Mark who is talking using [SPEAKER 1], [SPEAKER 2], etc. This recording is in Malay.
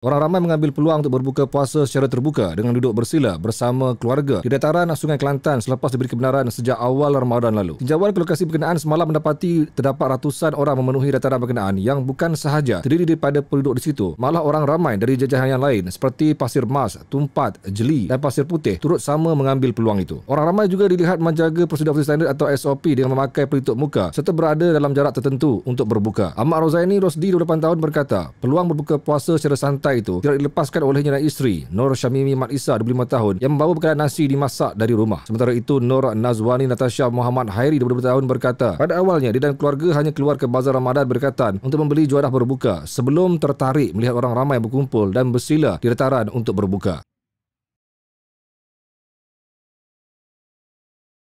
[SPEAKER 1] Orang ramai mengambil peluang untuk berbuka puasa secara terbuka dengan duduk bersila bersama keluarga di dataran Sungai Kelantan selepas diberi kebenaran sejak awal Ramadan lalu. Tinjauan ke lokasi berkenaan semalam mendapati terdapat ratusan orang memenuhi dataran berkenaan yang bukan sahaja terdiri daripada penduduk di situ, malah orang ramai dari jajahan yang lain seperti Pasir Mas, Tumpat, Jeli dan Pasir Putih turut sama mengambil peluang itu. Orang ramai juga dilihat menjaga prosedur standard atau SOP dengan memakai pelitup muka serta berada dalam jarak tertentu untuk berbuka. Ahmad Rozaini Rosdi 28 tahun berkata, peluang berbuka puasa secara santai jantai itu tidak dilepaskan olehnya dan isteri Nur Syamimi Mat Isa 25 tahun yang membawa bekalan nasi dimasak dari rumah. Sementara itu Nur Nazwani Natasha Muhammad Hairi 25 tahun berkata pada awalnya dia dan keluarga hanya keluar ke bazar Ramadan berdekatan untuk membeli juadah berbuka sebelum tertarik melihat orang ramai berkumpul dan bersila di dataran untuk berbuka.